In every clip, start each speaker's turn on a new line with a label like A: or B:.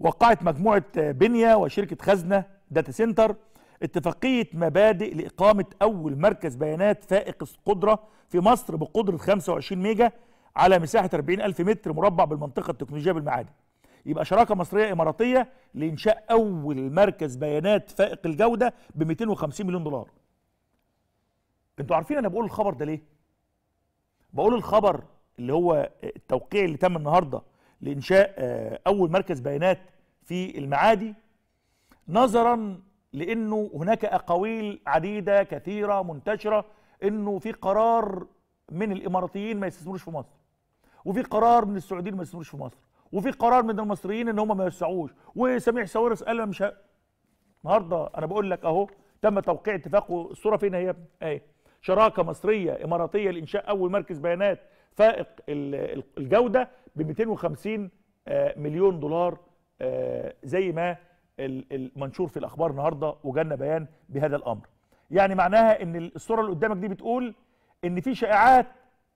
A: وقعت مجموعة بنية وشركة خزنة داتا سنتر اتفاقية مبادئ لإقامة أول مركز بيانات فائق القدرة في مصر بقدرة 25 ميجا على مساحة 40 ألف متر مربع بالمنطقة التكنولوجية بالمعادن يبقى شراكة مصرية إماراتية لإنشاء أول مركز بيانات فائق الجودة ب 250 مليون دولار انتوا عارفين أنا بقول الخبر ده ليه؟ بقول الخبر اللي هو التوقيع اللي تم النهارده لإنشاء آه، أول مركز بيانات في المعادي نظرا لأنه هناك أقاويل عديدة كثيرة منتشرة أنه في قرار من الإماراتيين ما يستثمروش في مصر وفي قرار من السعوديين ما يستثمروش في مصر وفي قرار من المصريين ان هم ما يوسعوش وسميح ساورس قال انا مش ه... النهارده انا بقول لك اهو تم توقيع اتفاق والصوره فين هي؟ ايه شراكه مصريه اماراتيه لانشاء اول مركز بيانات فائق الجوده ب 250 آه، مليون دولار آه، زي ما المنشور في الاخبار النهارده وجالنا بيان بهذا الامر. يعني معناها ان الصوره اللي قدامك دي بتقول ان في شائعات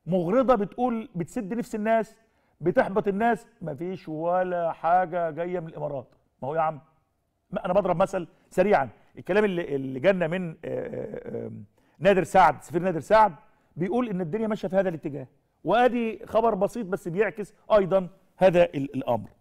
A: مغرضه بتقول بتسد نفس الناس بتحبط الناس مفيش ولا حاجه جايه من الامارات ما هو يا عم انا بضرب مثل سريعا الكلام اللي اللي جالنا من آآ آه، آآ نادر سعد سفير نادر سعد بيقول ان الدنيا ماشيه في هذا الاتجاه وادي خبر بسيط بس بيعكس ايضا هذا الامر